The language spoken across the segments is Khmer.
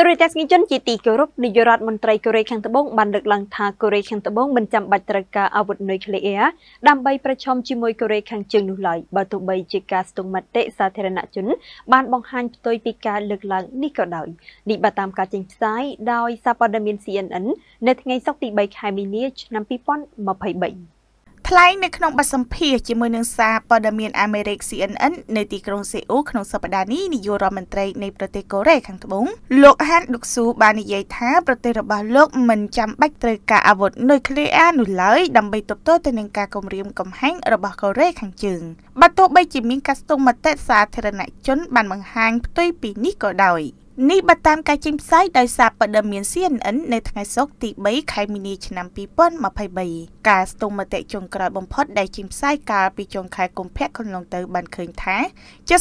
ទរទស្សនិកជនជាទីគោរពនាយករដ្ឋមន្ត្រីកូរ៉េខាងត្បូងបានលើកឡើងថាកូរ៉េខាងត្បូងមិនចាំបាច់ត្រូវការអាវុធនុយក្លេអ៊ែរដើម្បីប្រឈមជាមួយកូរ៉េខាងជើងនោះឡើយបើទោះបីជាការស្ទង់មតិសាធារណជនបានបង្ហាញផ្ទុយពីការលើកឡើងនេះក៏ដោយនេះបើតាមការចេញផ្សាយដោយសារព័ត៌មាន CNN នៅថ្ងៃសុក្រទី3ខែមីនាឆ្នាំ2023ថ្លែងនៅក្នុងបទសម្ភាសន៍ជាមួយនឹងសារព័ត៌មានអាមេរិក CNN នៅទីក្រុងសេអ៊ូក្នុងសប្តាហ៍នេះនាយករដ្ឋមន្ត្រីនៃប្រទេសកូរ៉េខាងត្បូងលោកហានឌុកស៊ូបាននិយាយថាប្រទេសរបស់លោកមិនចាំបាច់ត្រូវការអាវុធនុយក្លេអ៊ែរនោះឡើយដើម្បីទប់ទល់ទៅនឹងការគំរាមកំហែងរបស់កូរ៉េខាងជើងបើទោះបីជាមានការស្ទង់មតិសាធារណជនបានបង្ហាញផ្ទុយពីនេះក៏ដោយ។នេះបើតាមការចេញផ្សាយដោយសារព័ត៌មាន CNN នៅថ្ងៃសុក្រទី3ខែមីនាឆ្នាំ2023ការស្ទង់មតិចុងក្រោយបំផុតដែលចេញផ្សាយកាលពីចុងខែកុម្ភៈកន្លងទៅបានឃើញថា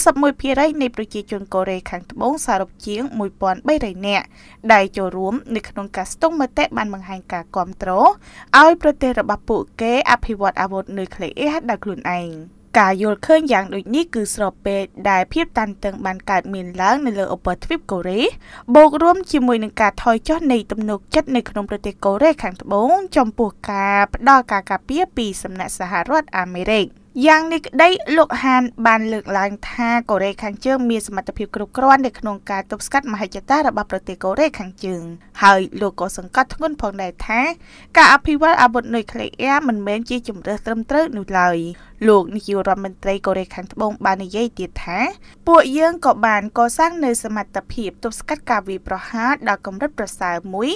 71%នៃប្រជាជនកូរ៉េខាងត្បូងសរុបជាង1300នាក់ដែលចូលរួមនៅក្នុងការស្ទង់មតិបានបង្ហាញការគាំទ្រឲ្យប្រទេសរបស់ពួកគេអភិវឌ្ឍអាវុធនុយក្លេអ៊ែរដោយខ្លួនឯង។ការយល់ឃើញយ៉ាងដូចនេះគឺស្របពេលដែលភាពតានតឹងបានកើតមានឡើងនៅលើឧបទ្វីបកូរ៉េបូករួមជាមួយនឹងការថយចុះនៃទំនុកចិត្តនៅក្នុងប្រទេសកូរ៉េខាងត្បូងចំពោះការផ្ដល់ការការពារពីសំណាក់សហរដ្ឋអាមេរិក។យ៉ាងនេះក្តីលោកហានបានលើកឡើងថាកូរ៉េខាងជើងមានសមត្ថភាពគ្រប់គ្រាន់នៅក្នុងការទប់ស្កាត់មហិច្ឆតារបស់ប្រទេសកូរ៉េខាងជើងហើយលោកក៏សង្កត់ធ្ងន់ផងដែរថាការអភិវឌ្ឍអាវុធនុយក្លេអ៊ែរមិនមែនជាជំរើសត្រឹមត្រូវនោះឡើយលោកនាយករដ្ឋមន្ត្រីកូរ៉េខាងត្បូងបាននិយាយទៀតថាពួកយើងក៏បានកសាងនូវសមត្ថភាព ទប់ស្កាត់ការវាយប្រហារដល់កម្រិតប្រសើរមួយ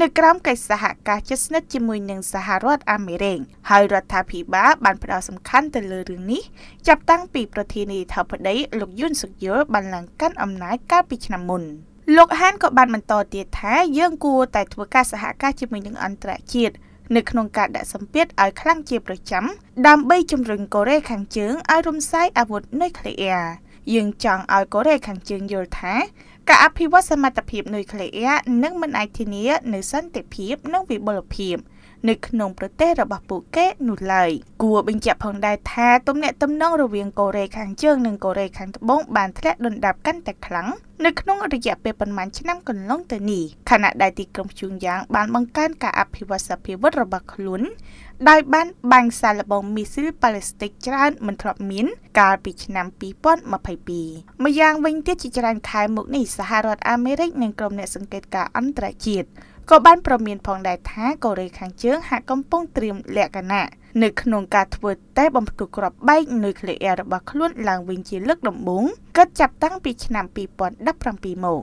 នៅក្រោមកិច្ចសហការជិតស្និទ្ធជាមួយនឹងសហរដ្ឋអាមេរិកហើយរដ្ឋាភិបាលបាន ផ្ដល់សំខាន់ទៅលើរឿងនេះចាប់តាំងពីប្រធានាធិបតីលោកយុនសុកយលបានឡើងកាន់អំណាចកាលពីឆ្នាំមុន។លោកហានក៏បានបន្តទៀតថាយើងគួរតែធ្វើការសហការជាមួយនឹងអន្តរជាតិនៅក្នុងការដាក់សម្ពាធឲ្យខ្លាំងជាប្រចាំដើម្បីជំរុញកូរ៉េខាងជើងឲ្យរំសាយអាវុធនុយក្លេអ៊ែរយើងចង់ឲ្យកូរ៉េខាងជើងយល់ថាការអភិវឌ្ឍសមត្ថភាពនុយក្លេអ៊ែរនឹងមិនអាចធានានូវសន្តិភាពនិងវិបុលភាពនៅក្នុងប្រទេសរបស់ពួកគេនោះឡើយគួរបញ្ជាក់ផងដែរថាទំនាក់ទំនងរវាងកូរ៉េខាងជើងនិងកូរ៉េខាងត្បូងបានធ្លាក់ដុនដាបកាន់តែខ្លាំងនៅក្នុងរយៈពេលប្រមាណឆ្នាំ កន្លងទៅនេះខណៈដែលទីក្រុងភ្ជូងយ៉ាងបានបង្កើនការអភិវឌ្ឍសភាវត្តរបស់ខ្លួនដោយបានបាញ់សារល្បងមីស៊ីលប៉ាឡេស្ទិកច្រើន មិនធ្លាប់មាន កាលពីឆ្នាំ2022ម្យ៉ាងវិញទៀតជាច្រើនខែមកនេះសហរដ្ឋអាមេរិក និងក្រុមអ្នក សង្កេតការអន្តរជាតិក៏បានប្រមានផងដែរថាកូរ៉េខាងជើងហាក់កំពុងត្រៀមលក្ខណៈនៅក្នុងការធ្វើតេស្តបំផ្ទុះគ្រាប់បែកនុយក្លេអ៊ែររបស់ខ្លួនឡើងវិញជាលើកដំបូងគិតចាប់តាំងពីឆ្នាំ2017មក